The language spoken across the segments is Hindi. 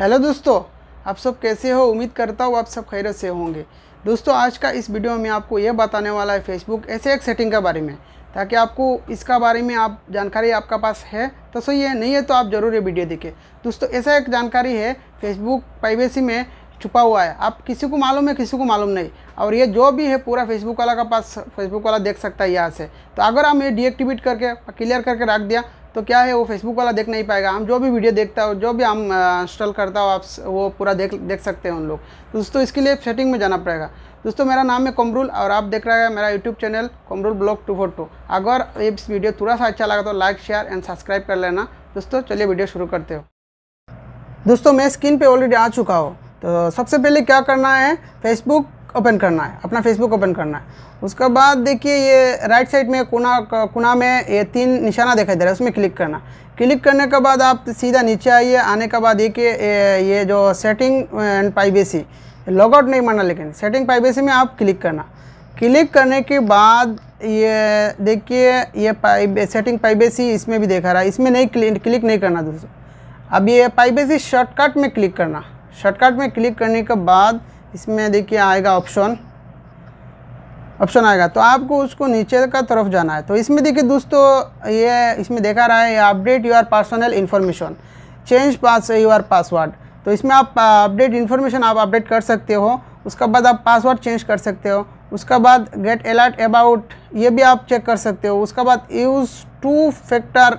हेलो दोस्तों आप सब कैसे हो उम्मीद करता हूँ आप सब खैरत से होंगे दोस्तों आज का इस वीडियो में आपको यह बताने वाला है फेसबुक ऐसे एक सेटिंग के बारे में ताकि आपको इसका बारे में आप जानकारी आपका पास है तो सही है नहीं है तो आप ज़रूर ये वीडियो देखें दोस्तों ऐसा एक जानकारी है फेसबुक प्राइवेसी में छुपा हुआ है आप किसी को मालूम है किसी को मालूम नहीं और ये जो भी है पूरा फेसबुक वाला का पास फेसबुक वाला देख सकता है यहाँ से तो अगर हम ये डीएक्टिवेट करके क्लियर करके रख दिया तो क्या है वो फेसबुक वाला देख नहीं पाएगा हम जो भी वीडियो देखता हो जो भी हम इंस्टॉल करता हो आप वो पूरा देख देख सकते हैं उन लोग दोस्तों इसके लिए सेटिंग में जाना पड़ेगा दोस्तों मेरा नाम है कमरुल और आप देख रहे हैं मेरा YouTube channel Kamrul blog two four two अगर इस वीडियो थोड़ा सा अच्छा लगा तो लाइक शेयर एंड सब्सक्राइब कर लेना दोस्तों चलिए वीडियो शुरू करते हो दोस्तों मैं स्क्रीन पर ऑलरेडी आ चुका हूँ तो सबसे पहले क्या करना है फेसबुक ओपन करना है अपना फेसबुक ओपन करना है उसके बाद देखिए ये राइट साइड में कोना कोना में ये तीन निशाना दिखाई दे रहा है उसमें क्लिक करना क्लिक करने के बाद आप सीधा नीचे आइए आने के बाद देखिए ये जो सेटिंग एंड प्राइवेसी लॉगआउट नहीं माना लेकिन सेटिंग प्राइवेसी में आप क्लिक करना क्लिक करने के बाद ये देखिए ये सेटिंग प्राइवेसी इसमें भी देखा रहा है इसमें नहीं क्लिक क्लिक नहीं करना दोस्तों अब ये प्राइवेसी शॉर्टकट में क्लिक करना शॉर्टकट में क्लिक करने के बाद इसमें देखिए आएगा ऑप्शन ऑप्शन आएगा तो आपको उसको नीचे का तरफ जाना है तो इसमें देखिए दोस्तों ये इसमें देखा रहा है update your personal information change pass your password तो इसमें आप अपडेट इन्फॉर्मेशन आप अपडेट कर सकते हो उसके बाद आप पासवर्ड चेंज कर सकते हो उसके बाद गेट अलर्ट अबाउट ये भी आप चेक कर सकते हो उसके बाद यूज़ टू फैक्टर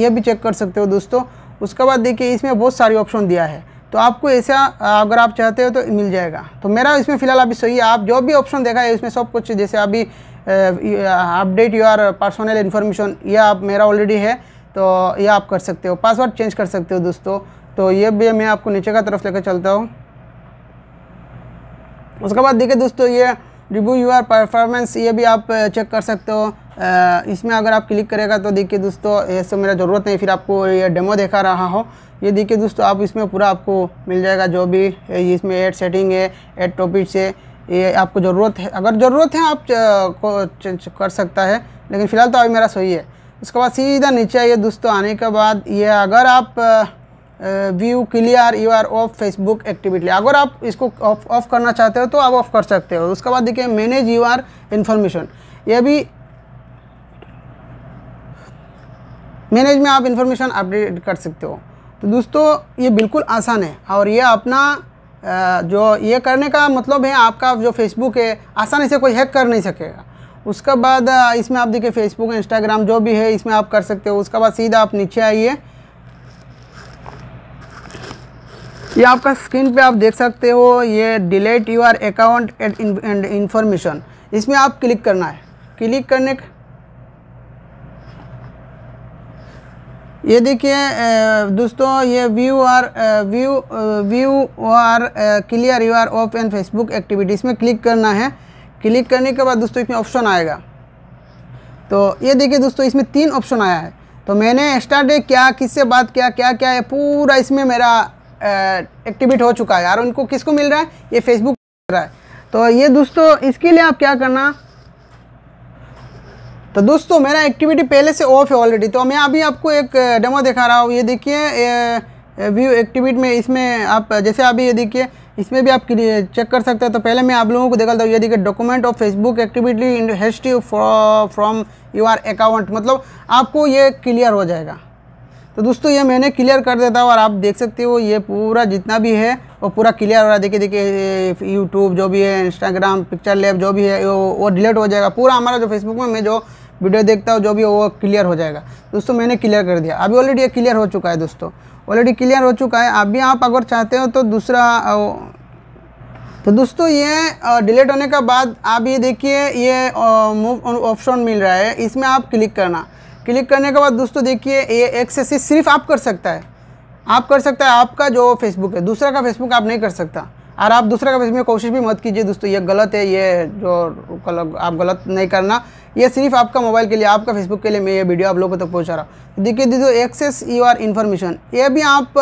ये भी चेक कर सकते हो दोस्तों उसके बाद देखिए इसमें बहुत सारी ऑप्शन दिया है तो आपको ऐसा अगर आप चाहते हो तो मिल जाएगा तो मेरा इसमें फ़िलहाल अभी सही है आप जो भी ऑप्शन देखा है इसमें सब कुछ जैसे अभी अपडेट योर पर्सनल इन्फॉर्मेशन ये आप मेरा ऑलरेडी है तो ये आप कर सकते हो पासवर्ड चेंज कर सकते हो दोस्तों तो ये भी मैं आपको नीचे का तरफ लेकर चलता हूँ उसके बाद देखिए दोस्तों ये रिव्यू आर परफॉर्मेंस ये भी आप चेक कर सकते हो इसमें अगर आप क्लिक करेगा तो देखिए दोस्तों ऐसे मेरा ज़रूरत नहीं फिर आपको ये डेमो देखा रहा हो ये देखिए दोस्तों आप इसमें पूरा आपको मिल जाएगा जो भी इसमें एड सेटिंग है एड टॉपिक्स है ये आपको ज़रूरत है अगर ज़रूरत है आप को कर सकता है लेकिन फ़िलहाल तो अभी मेरा सही है उसके बाद सीधा नीचे आइए दोस्तों आने के बाद ये अगर आप view clear your off Facebook activity अगर आप इसको ऑफ ऑफ करना चाहते हो तो आप ऑफ कर सकते हो उसके बाद देखिए मैनेज यू आर इन्फॉर्मेशन ये भी मैनेज में आप इन्फॉर्मेशन अपडेट कर सकते हो तो दोस्तों ये बिल्कुल आसान है और ये अपना जो ये करने का मतलब है आपका जो फेसबुक है आसानी से कोई हैक कर नहीं सकेगा उसके बाद इसमें आप देखिए फेसबुक इंस्टाग्राम जो भी है इसमें आप कर सकते हो उसके बाद सीधा आप नीचे आइए ये आपका स्क्रीन पे आप देख सकते हो ये delete your account at information इसमें आप क्लिक करना है क्लिक करने ये देखिए दोस्तों ये view or view view or clear your open an Facebook activity इसमें क्लिक करना है क्लिक करने के बाद दोस्तों इसमें ऑप्शन आएगा तो ये देखिए दोस्तों इसमें तीन ऑप्शन आया है तो मैंने स्टार्ट क्या किससे बात किया क्या क्या है पूरा इसमें मेरा एक्टिविट हो चुका है यार उनको किसको मिल रहा है ये फेसबुक रहा है तो ये दोस्तों इसके लिए आप क्या करना तो दोस्तों मेरा एक्टिविटी पहले से ऑफ है ऑलरेडी तो मैं अभी आपको एक डेमो दिखा रहा हूँ ये देखिए व्यू एक्टिविटी में इसमें आप जैसे अभी ये देखिए इसमें भी आप चेक कर सकते हैं तो पहले मैं आप लोगों को देखा था ये देखिए document of Facebook activity in history from your account मतलब आपको ये क्लियर हो जाएगा तो दोस्तों ये मैंने क्लियर कर देता हूँ और आप देख सकते हो ये पूरा जितना भी है वो पूरा क्लियर हो रहा है देखिए देखिए यूट्यूब जो भी है इंस्टाग्राम पिक्चर लैब जो भी है वो वो डिलीट हो जाएगा पूरा हमारा जो फेसबुक में मैं जो वीडियो देखता हो जो भी हो वो क्लियर हो जाएगा दोस्तों मैंने क्लियर कर दिया अभी ऑलरेडी ये क्लियर हो चुका है दोस्तों ऑलरेडी क्लियर हो चुका है अभी आप अगर चाहते हो तो दूसरा तो दोस्तों ये डिलीट होने के बाद आप ये देखिए ये मूव ऑप्शन मिल रहा है इसमें आप क्लिक करना क्लिक करने के बाद दोस्तों देखिए ये एक्सेसिस सिर्फ आप कर सकता है आप कर सकता है आपका जो फेसबुक है दूसरा का फेसबुक आप नहीं कर सकता और आप दूसरा का फेसबुक कोशिश भी मत कीजिए दोस्तों ये गलत है ये जो आप गलत नहीं करना ये सिर्फ आपका मोबाइल के लिए आपका फेसबुक के लिए मैं ये वीडियो आप लोगों तक पहुँचा रहा हूँ देखिए दीजिए एक्सेस आर इन्फॉर्मेशन ये भी आप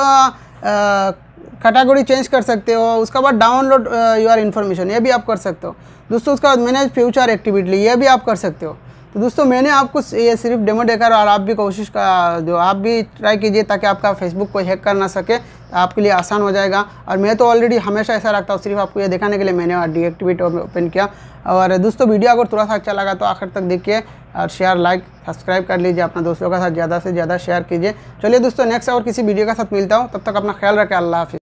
कैटागोरी चेंज कर सकते हो उसके बाद डाउनलोड यूर इन्फॉर्मेशन ये भी आप कर सकते हो दोस्तों उसके बाद मैनेज फ्यूचर एक्टिविटी ये भी आप कर सकते हो तो दोस्तों मैंने आपको ये सिर्फ डेमो देकर और आप भी कोशिश का जो आप भी ट्राई कीजिए ताकि आपका फेसबुक को हैक कर ना सके आपके लिए आसान हो जाएगा और मैं तो ऑलरेडी हमेशा ऐसा रखता हूँ सिर्फ आपको ये दिखाने के लिए मैंने डीएक्टिवेट ओपन किया और दोस्तों वीडियो अगर थोड़ा सा अच्छा लगा तो आखिर तक देखिए और शेयर लाइक सब्सक्राइब कर लीजिए अपना दोस्तों के साथ ज़्यादा से ज़्यादा शेयर कीजिए चलिए दोस्तों नेक्स्ट और किसी वीडियो के साथ मिलता हूँ तब तक अपना ख्याल रखें अल्लाह हाफिज़